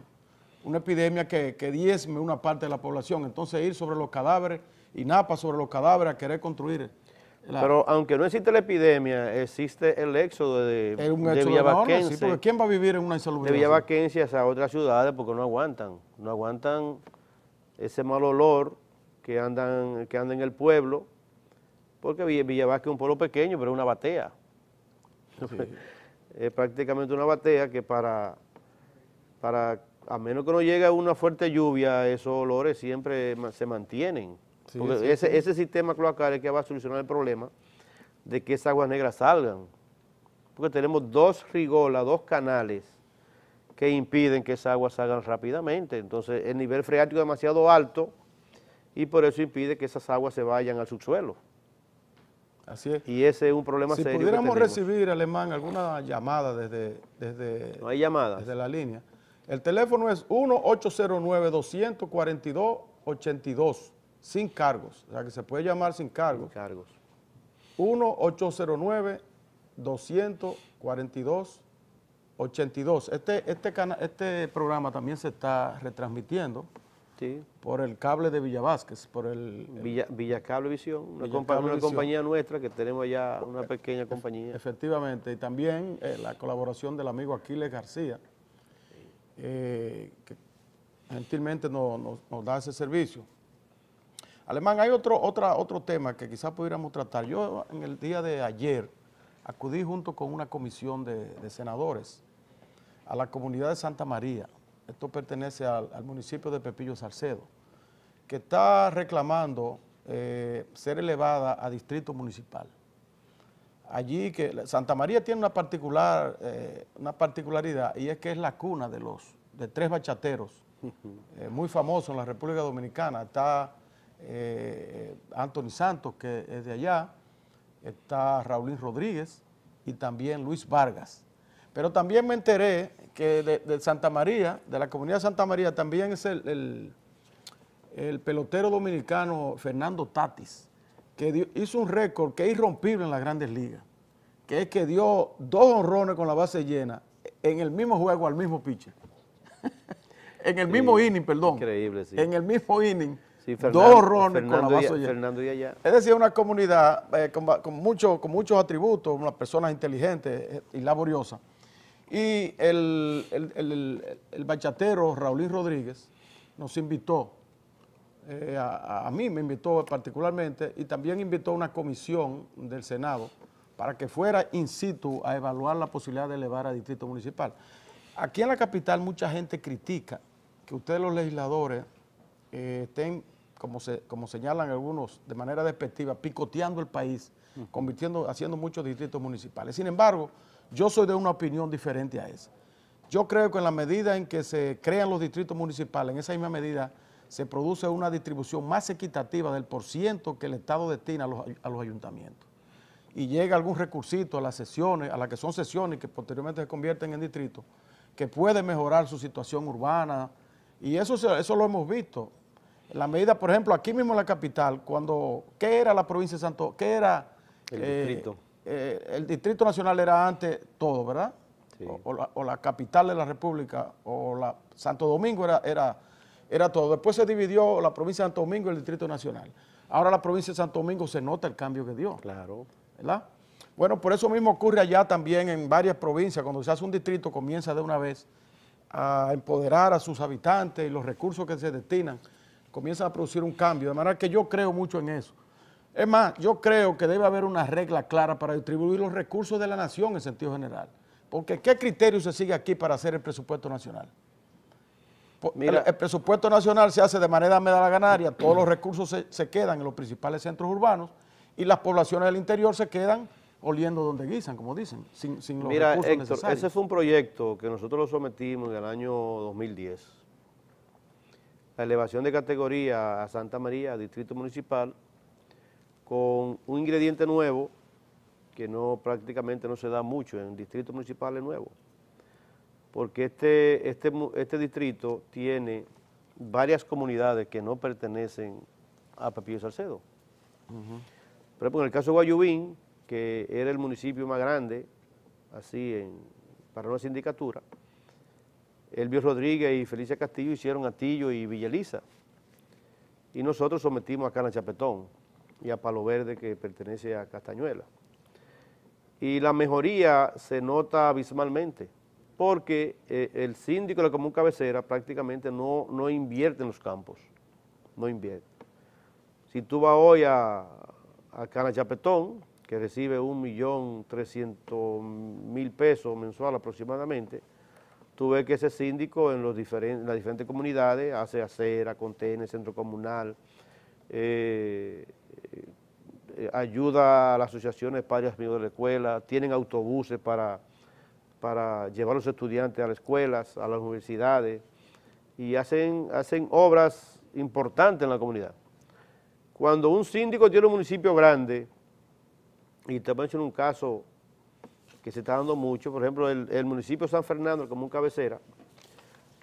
una epidemia que, diezme una parte de la población, entonces ir sobre los cadáveres, y napa sobre los cadáveres a querer construir Pero aunque no existe la epidemia, existe el éxodo de, es un ¿quién va a vivir en una insalubridad? De vacancias a otras ciudades porque no aguantan, no aguantan ese mal olor, que andan, que en el pueblo, porque Villavasque es un pueblo pequeño, pero es una batea. es prácticamente una batea que para, para, a menos que no llegue una fuerte lluvia, esos olores siempre se mantienen. ese, ese sistema cloacal es que va a solucionar el problema de que esas aguas negras salgan. Porque tenemos dos rigolas, dos canales que impiden que esas aguas salgan rápidamente. Entonces, el nivel freático es demasiado alto y por eso impide que esas aguas se vayan al subsuelo. Así es. Y ese es un problema si serio. Si pudiéramos recibir, Alemán, alguna llamada desde, desde, llamadas. desde la línea. El teléfono es 1-809-242-82, sin cargos. O sea, que se puede llamar sin cargos. Sin cargos. 1-809-242-82. Este, este, este programa también se está retransmitiendo por el cable de Villa Vázquez, por el... Villa, Visión, una, compañía, nuestra que tenemos allá una e-, pequeña e-, compañía. Efectivamente, y también eh, la colaboración del amigo Aquiles García, eh, que gentilmente nos, da ese servicio. Alemán, hay otro, otra, otro tema que quizás pudiéramos tratar. Yo en el día de ayer acudí junto con una comisión de senadores a la comunidad de Santa María, esto pertenece al, municipio de Pepillo Salcedo, que está reclamando eh, ser elevada a distrito municipal. Allí que Santa María tiene una, particular, eh, una particularidad y es que es la cuna de los de tres bachateros eh, muy famosos en la República Dominicana. Está Anthony Santos, que es de allá, está Raulín Rodríguez y también Luis Vargas. Pero también me enteré que de, Santa María, de la comunidad de Santa María, también es el, pelotero dominicano Fernando Tatis, que hizo un récord que es irrompible en las grandes ligas, que es que dio dos honrones con la base llena en el mismo juego al mismo pitcher. en el mismo inning, perdón. Increíble, sí. En el mismo inning. dos honrones con la base llena. Es decir, una comunidad eh, con, con muchos atributos, unas personas inteligentes eh, y laboriosas. Y el, bachatero Raulín Rodríguez nos invitó, eh, a, mí me invitó particularmente, y también invitó a una comisión del Senado para que fuera in situ a evaluar la posibilidad de elevar a distrito municipal. Aquí en la capital mucha gente critica que ustedes los legisladores eh, estén, como, como señalan algunos de manera despectiva, picoteando el país, convirtiendo, haciendo muchos distritos municipales. Sin embargo, yo soy de una opinión diferente a esa. Yo creo que en la medida en que se crean los distritos municipales, en esa misma medida se produce una distribución más equitativa del por que el Estado destina a los, ayuntamientos. Y llega algún recursito a las sesiones, a las que son sesiones que posteriormente se convierten en distritos, que puede mejorar su situación urbana. Y eso, eso lo hemos visto. La medida, por ejemplo, aquí mismo en la capital, cuando, ¿qué era la provincia de Santo? ¿Qué era? El eh, distrito eh, el Distrito Nacional era antes todo, ¿verdad? O, la, capital de la República, o la Santo Domingo era, era, era todo. Después se dividió la provincia de Santo Domingo y el Distrito Nacional. Ahora la provincia de Santo Domingo se nota el cambio que dio. Claro. ¿Verdad? Bueno, por eso mismo ocurre allá también en varias provincias, cuando se hace un distrito comienza de una vez a empoderar a sus habitantes y los recursos que se destinan, comienzan a producir un cambio, de manera que yo creo mucho en eso. Es más, yo creo que debe haber una regla clara para distribuir los recursos de la nación en sentido general. Porque ¿qué criterio se sigue aquí para hacer el presupuesto nacional? Mira, el, presupuesto nacional se hace de manera medalaganaria, todos los recursos se, quedan en los principales centros urbanos y las poblaciones del interior se quedan oliendo donde guisan, como dicen, sin, sin los mira, ese fue un proyecto que nosotros lo sometimos en el año 2010. La elevación de categoría a Santa María, distrito municipal, con un ingrediente nuevo que no prácticamente no se da mucho en distritos municipales nuevos, porque este, este, este distrito tiene varias comunidades que no pertenecen a Pepillo Salcedo. Pero en el caso de Guayubín, que era el municipio más grande, así, en, para una sindicatura, Elvio Rodríguez y Felicia Castillo hicieron Atillo y Villeliza. Y nosotros sometimos a Cana Chapetón, y a Palo Verde que pertenece a Castañuela. Y la mejoría se nota abismalmente porque eh, el síndico de la común cabecera prácticamente no, no invierte en los campos, no invierte. Si tú vas hoy a, a Cana Chapetón, que recibe 1.300.000 pesos mensual aproximadamente, tú ves que ese síndico en, los diferentes, las diferentes comunidades hace acera, contiene, centro comunal, eh, eh, ayuda a las asociaciones padres amigos de la escuela, tienen autobuses para, para llevar a los estudiantes a las escuelas, a las universidades, y hacen, hacen obras importantes en la comunidad. Cuando un síndico tiene un municipio grande, y te en un caso que se está dando mucho, por ejemplo, el, municipio de San Fernando, como un cabecera,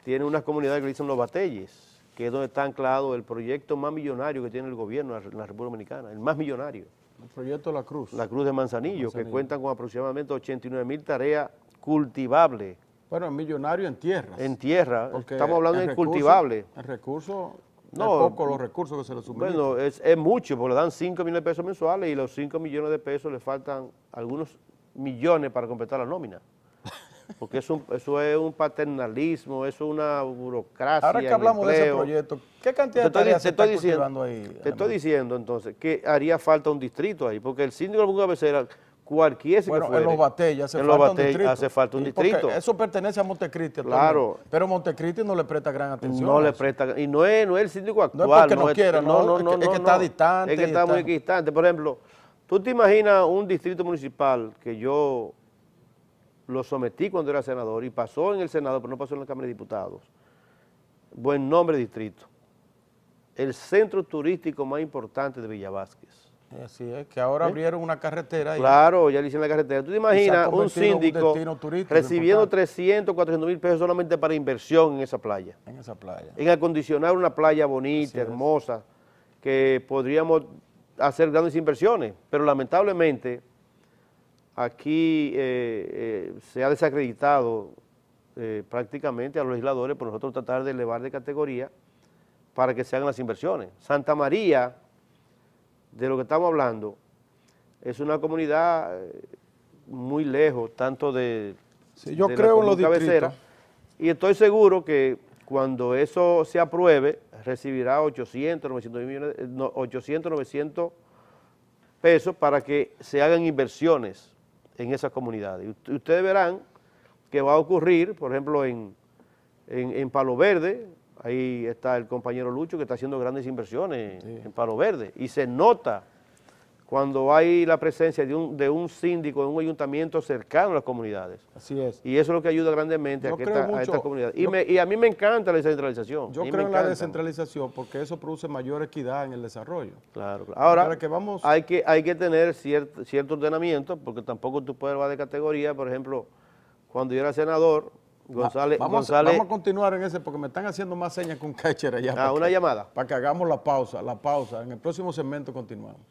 tiene una comunidad que le dicen los batelles, que es donde está anclado el proyecto más millonario que tiene el gobierno en la República Dominicana, el más millonario. El proyecto La Cruz. La Cruz de Manzanillo, que cuentan con aproximadamente 89 mil tareas cultivables. Bueno, millonario en tierra. En tierra, estamos hablando de cultivables. El recurso, no, poco los recursos que se le suministran. Bueno, es, es mucho, porque le dan 5 millones de pesos mensuales y los 5 millones de pesos le faltan algunos millones para completar la nómina. Porque eso es un paternalismo, eso es una burocracia. Ahora que hablamos de ese proyecto, ¿qué cantidad de tareas te se está diciendo, ahí? Te estoy diciendo entonces que haría falta un distrito ahí, porque el síndico de la era cualquier bueno, que fuere, en los batellas hace, hace falta un distrito. eso pertenece a Montecristi. Claro. También, pero Montecristi no le presta gran atención. No le presta, y no es, no es el síndico actual. No es porque no, quiera, no, no, no, es, que, está distante. Es que está muy distante. Por ejemplo, tú te imaginas un distrito municipal que yo lo sometí cuando era senador y pasó en el Senado, pero no pasó en la Cámara de Diputados. Buen nombre distrito. El centro turístico más importante de vázquez Así es, que ahora ¿Eh? abrieron una carretera. Y claro, ya le hicieron la carretera. ¿Tú te imaginas un síndico recibiendo 300, 400 mil pesos solamente para inversión en esa playa? En esa playa. En acondicionar una playa bonita, hermosa, que podríamos hacer grandes inversiones, pero lamentablemente aquí eh, eh, se ha desacreditado eh, prácticamente a los legisladores por nosotros tratar de elevar de categoría para que se hagan las inversiones. Santa María, de lo que estamos hablando, es una comunidad muy lejos, tanto de, sí, yo creo la los cabecera, y estoy seguro que cuando eso se apruebe, recibirá 800, 900, millones, 800, 900 pesos para que se hagan inversiones en esas comunidades. Y ustedes verán que va a ocurrir, por ejemplo, en, en, Palo Verde, ahí está el compañero Lucho que está haciendo grandes inversiones en Palo Verde, y se nota cuando hay la presencia de un, de un síndico, de un ayuntamiento cercano a las comunidades. Así es. Y eso es lo que ayuda grandemente a, estas esta, comunidad. Y, a mí me encanta la descentralización. Yo creo en la descentralización porque eso produce mayor equidad en el desarrollo. Claro. Ahora, hay, que, hay que tener cierto, cierto ordenamiento porque tampoco tu puedes va de categoría. Por ejemplo, cuando yo era senador, González, vamos, a continuar en ese porque me están haciendo más señas con Cáchera allá. Ah, una llamada. Para que hagamos la pausa, la pausa. En el próximo segmento continuamos.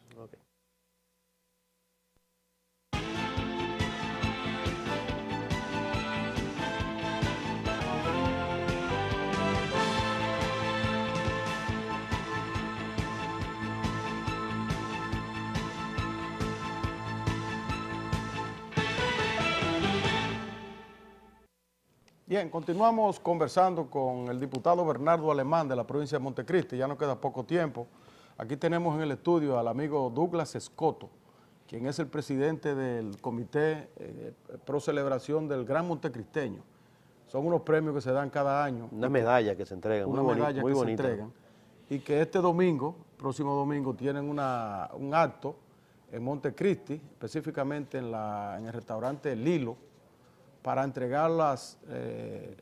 Bien, continuamos conversando con el diputado Bernardo Alemán de la provincia de Montecristi. Ya nos queda poco tiempo. Aquí tenemos en el estudio al amigo Douglas Escoto, quien es el presidente del comité eh, pro celebración del Gran Montecristeño. Son unos premios que se dan cada año. Una medalla que se entregan. Una medalla muy que se entregan. Y que este domingo, próximo domingo, tienen un acto en Montecristi, específicamente en, la, en el restaurante Lilo, para entregar eh,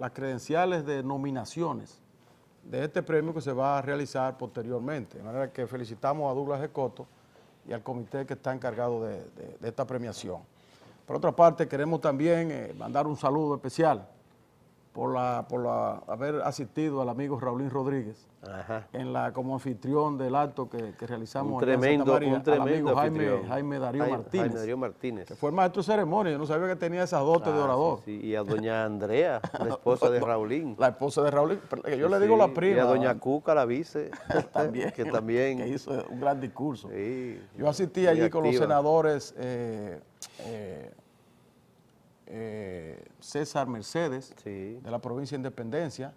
las, credenciales de nominaciones de este premio que se va a realizar posteriormente. De manera que felicitamos a Douglas Coto y al comité que está encargado de, esta premiación. Por otra parte, queremos también eh, mandar un saludo especial por, la, por la, haber asistido al amigo Raulín Rodríguez en la, como anfitrión del acto que, realizamos en Santa María, amigo Jaime, Jaime, Darío Martínez, Darío Martínez, que fue maestro de ceremonia, yo no sabía que tenía esas dotes de ah, orador. y a doña Andrea, la esposa de Raulín. La esposa de Raulín, yo le digo la prima. Y a doña Cuca, la vice, también, que también. hizo un gran discurso. yo asistí allí con los senadores... Eh, eh, eh, César Mercedes, de la provincia de Independencia.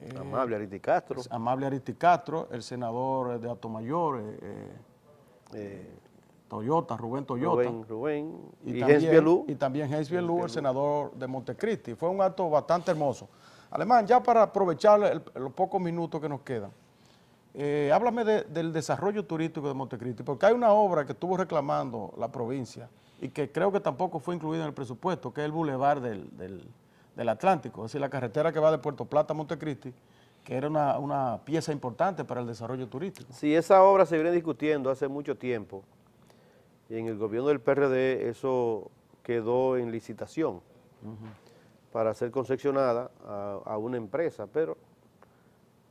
Eh, Amable Aristi Castro. Amable Aristicastro, Castro, el senador de Alto Mayor eh, Toyota, Rubén Toyota. Rubén, Y, también, Y también el senador de Montecristi. Fue un acto bastante hermoso. Alemán, ya para aprovechar los pocos minutos que nos quedan, háblame del desarrollo turístico de Montecristi, porque hay una obra que estuvo reclamando la provincia, y que creo que tampoco fue incluido en el presupuesto, que es el bulevar del, Atlántico, es decir, la carretera que va de Puerto Plata a Montecristi, que era una, pieza importante para el desarrollo turístico. Sí, esa obra se viene discutiendo hace mucho tiempo, y en el gobierno del PRD eso quedó en licitación para ser concesionada a, a una empresa, pero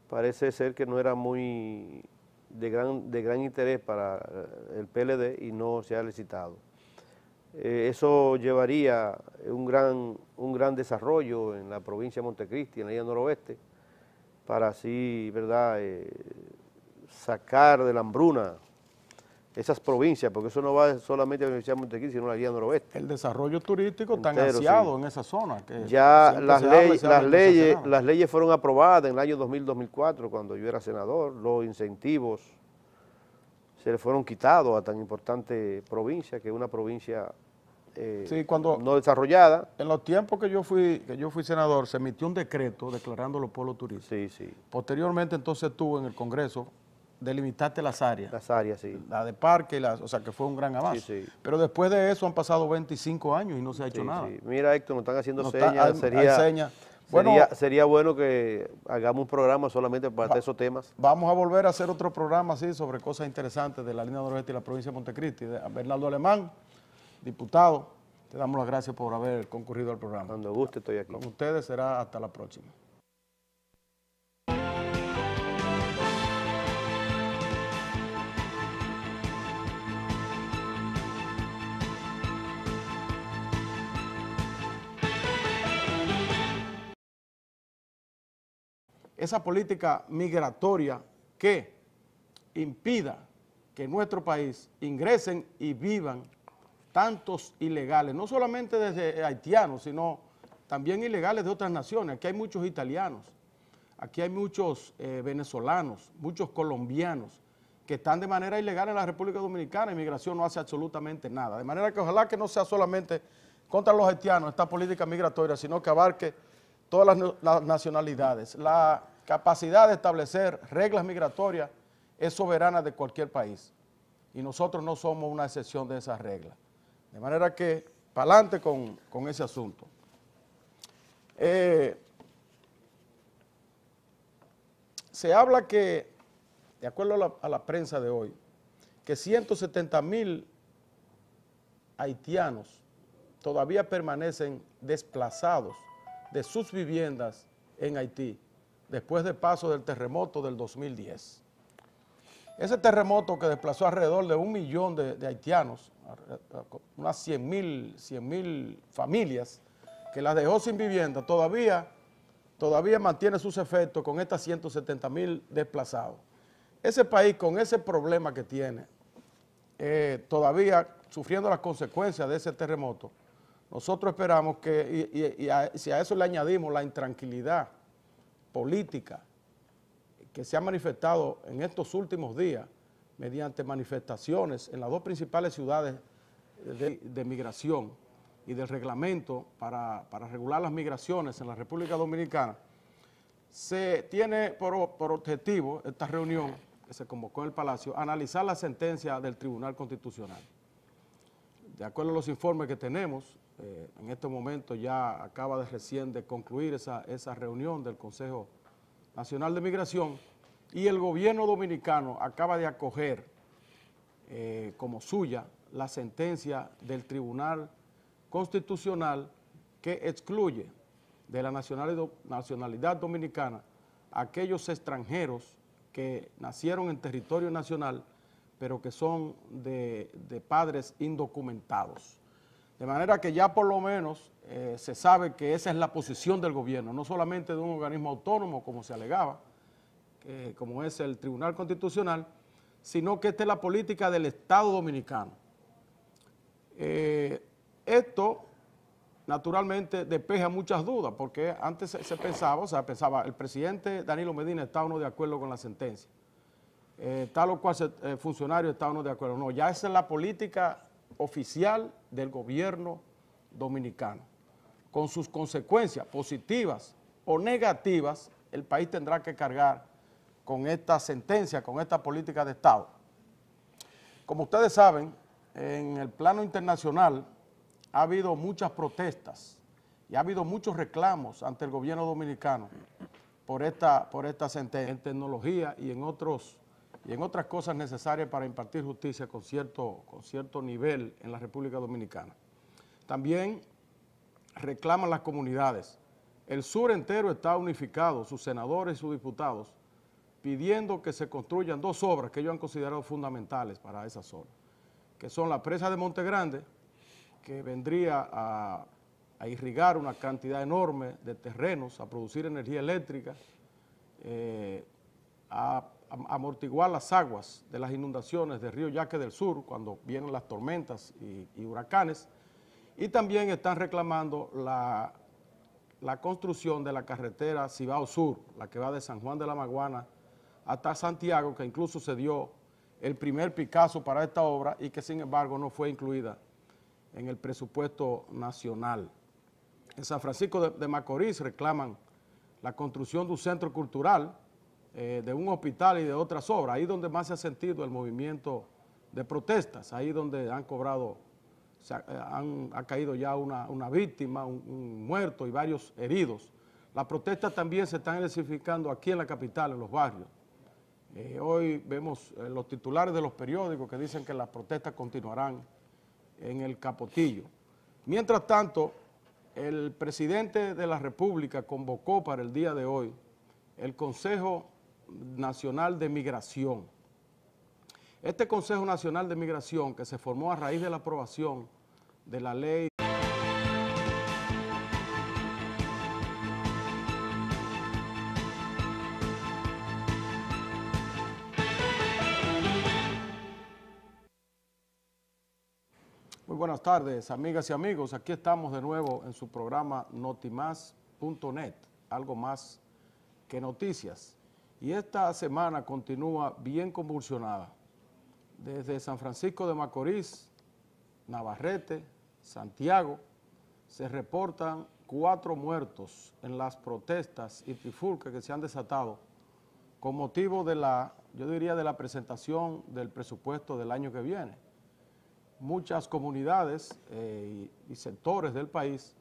parece ser que no era muy de gran, de gran interés para eh, el PLD y no se ha licitado. Eh, eso llevaría un gran, un gran desarrollo en la provincia de Montecristi, en la isla noroeste, para así, ¿verdad?, eh, sacar de la hambruna esas provincias, porque eso no va solamente a la provincia de Montecristi, sino a la guía noroeste. El desarrollo turístico tan ansiado en esa zona. ya las, leyes, las leyes fueron aprobadas en el año 2000-2004, cuando yo era senador, los incentivos se le fueron quitados a tan importante provincia, que es una provincia eh, no desarrollada. En los tiempos que yo fui que yo fui senador, se emitió un decreto declarando los pueblos turísticos. Posteriormente, entonces tuvo en el Congreso delimitaste las áreas. Las áreas, sí. La de parque, o sea, que fue un gran avance. Pero después de eso han pasado 25 años y no se ha hecho nada. Mira, Héctor, nos están haciendo señas. sería, Bueno, sería, bueno que hagamos un programa solamente para esos temas. Vamos a volver a hacer otro programa así sobre cosas interesantes de la línea noroeste y la provincia de Montecristi. De Bernardo Alemán. Diputado, te damos las gracias por haber concurrido al programa. Cuando guste estoy aquí. Con ustedes será hasta la próxima. esa política migratoria que impida que en nuestro país ingresen y vivan tantos ilegales, no solamente desde haitianos, sino también ilegales de otras naciones. Aquí hay muchos italianos, aquí hay muchos eh, venezolanos, muchos colombianos que están de manera ilegal en la República Dominicana. Inmigración no hace absolutamente nada. De manera que ojalá que no sea solamente contra los haitianos esta política migratoria, sino que abarque todas las nacionalidades. La capacidad de establecer reglas migratorias es soberana de cualquier país y nosotros no somos una excepción de esas reglas. De manera que, pa'lante con, ese asunto. Eh, se habla que, de acuerdo a la, prensa de hoy, que 170 mil haitianos todavía permanecen desplazados de sus viviendas en Haití, después del paso del terremoto del 2010. Ese terremoto que desplazó alrededor de un millón de, haitianos, unas 100 mil familias, que las dejó sin vivienda, todavía, todavía mantiene sus efectos con estas 170 mil desplazados. Ese país con ese problema que tiene, eh, todavía sufriendo las consecuencias de ese terremoto, nosotros esperamos que, y, si a eso le añadimos la intranquilidad política, que se ha manifestado en estos últimos días mediante manifestaciones en las dos principales ciudades de, migración y del reglamento para, regular las migraciones en la República Dominicana, se tiene por, objetivo esta reunión que se convocó en el Palacio, analizar la sentencia del Tribunal Constitucional. De acuerdo a los informes que tenemos, eh, en este momento ya acaba de recién de concluir esa, esa reunión del Consejo Nacional de Migración y el gobierno dominicano acaba de acoger eh, como suya la sentencia del Tribunal Constitucional que excluye de la nacionalidad dominicana a aquellos extranjeros que nacieron en territorio nacional pero que son de padres indocumentados. De manera que ya por lo menos eh, se sabe que esa es la posición del gobierno, no solamente de un organismo autónomo como se alegaba, como es el Tribunal Constitucional, sino que esta es la política del Estado Dominicano. Eh, esto, naturalmente, despeja muchas dudas, porque antes se, pensaba, o sea, pensaba, el presidente Danilo Medina estaba o no de acuerdo con la sentencia, eh, tal o cual funcionario está uno de acuerdo. No, ya esa es la política oficial del gobierno dominicano. Con sus consecuencias positivas o negativas, el país tendrá que cargar con esta sentencia, con esta política de Estado. Como ustedes saben, en el plano internacional ha habido muchas protestas y ha habido muchos reclamos ante el gobierno dominicano por esta, por esta sentencia en tecnología y en otros y en otras cosas necesarias para impartir justicia con cierto, con cierto nivel en la República Dominicana. También reclaman las comunidades. El sur entero está unificado, sus senadores y sus diputados, pidiendo que se construyan dos obras que ellos han considerado fundamentales para esa zona, que son la presa de Monte Grande, que vendría a, irrigar una cantidad enorme de terrenos, a producir energía eléctrica, eh, a amortiguar las aguas de las inundaciones del río Yaque del Sur cuando vienen las tormentas y, huracanes y también están reclamando la, construcción de la carretera Cibao Sur, la que va de San Juan de la Maguana hasta Santiago, que incluso se dio el primer Picasso para esta obra y que sin embargo no fue incluida en el presupuesto nacional. En San Francisco de Macorís reclaman la construcción de un centro cultural eh, de un hospital y de otras obras. Ahí donde más se ha sentido el movimiento de protestas, ahí donde han cobrado, eh, ha, caído ya una, víctima, un, muerto y varios heridos. Las protestas también se están intensificando aquí en la capital, en los barrios. Eh, hoy vemos los titulares de los periódicos que dicen que las protestas continuarán en el Capotillo. Mientras tanto, el presidente de la República convocó para el día de hoy el Consejo Nacional de Migración. Este Consejo Nacional de Migración, que se formó a raíz de la aprobación de la ley... Muy buenas tardes, amigas y amigos. Aquí estamos de nuevo en su programa notimás.net, algo más que noticias. Y esta semana continúa bien convulsionada. Desde San Francisco de Macorís, Navarrete, Santiago, se reportan cuatro muertos en las protestas y trifulcas que se han desatado con motivo de la, yo diría, de la presentación del presupuesto del año que viene. Muchas comunidades eh, y sectores del país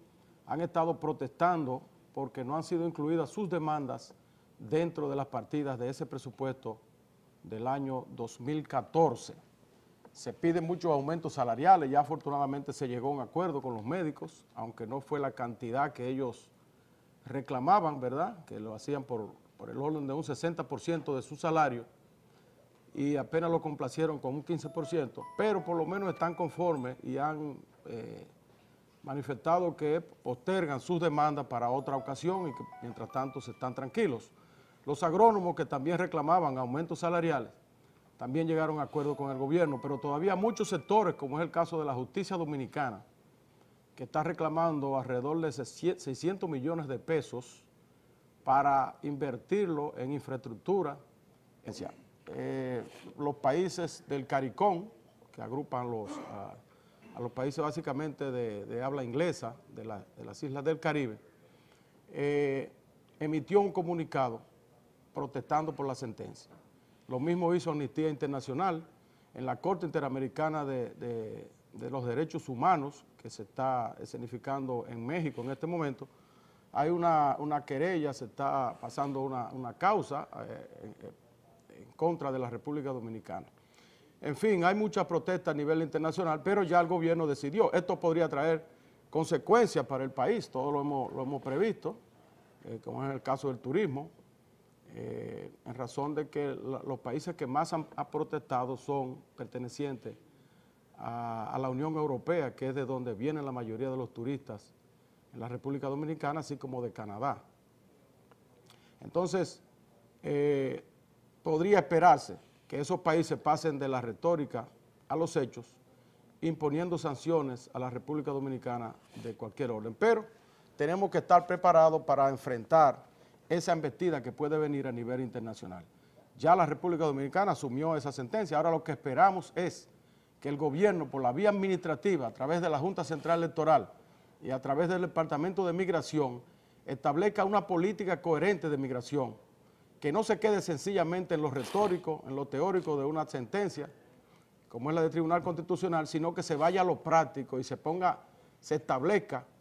han estado protestando porque no han sido incluidas sus demandas dentro de las partidas de ese presupuesto del año 2014. Se piden muchos aumentos salariales, ya afortunadamente se llegó a un acuerdo con los médicos, aunque no fue la cantidad que ellos reclamaban, ¿verdad?, que lo hacían por, el orden de un 60% de su salario, y apenas lo complacieron con un 15%, pero por lo menos están conformes y han eh, manifestado que postergan sus demandas para otra ocasión y que mientras tanto se están tranquilos. Los agrónomos que también reclamaban aumentos salariales también llegaron a acuerdo con el gobierno, pero todavía muchos sectores, como es el caso de la justicia dominicana, que está reclamando alrededor de 600 millones de pesos para invertirlo en infraestructura. Eh, los países del Caricón, que agrupan a, los países básicamente de, habla inglesa, de, las islas del Caribe, eh, emitió un comunicado protestando por la sentencia. Lo mismo hizo Amnistía Internacional en la Corte Interamericana de, los Derechos Humanos, que se está escenificando en México en este momento. Hay una, querella, se está pasando una, causa eh, eh, en, contra de la República Dominicana. En fin, hay mucha protesta a nivel internacional, pero ya el gobierno decidió. Esto podría traer consecuencias para el país, todo lo hemos, lo hemos previsto, eh, como es el caso del turismo, eh, en razón de que los países que más han, protestado son pertenecientes a, la Unión Europea, que es de donde vienen la mayoría de los turistas en la República Dominicana, así como de Canadá. Entonces, eh, podría esperarse que esos países pasen de la retórica a los hechos, imponiendo sanciones a la República Dominicana de cualquier orden. Pero tenemos que estar preparados para enfrentar esa embestida que puede venir a nivel internacional. Ya la República Dominicana asumió esa sentencia, ahora lo que esperamos es que el gobierno por la vía administrativa, a través de la Junta Central Electoral y a través del Departamento de Migración, establezca una política coherente de migración, que no se quede sencillamente en lo retórico, en lo teórico de una sentencia, como es la del Tribunal Constitucional, sino que se vaya a lo práctico y se ponga, se establezca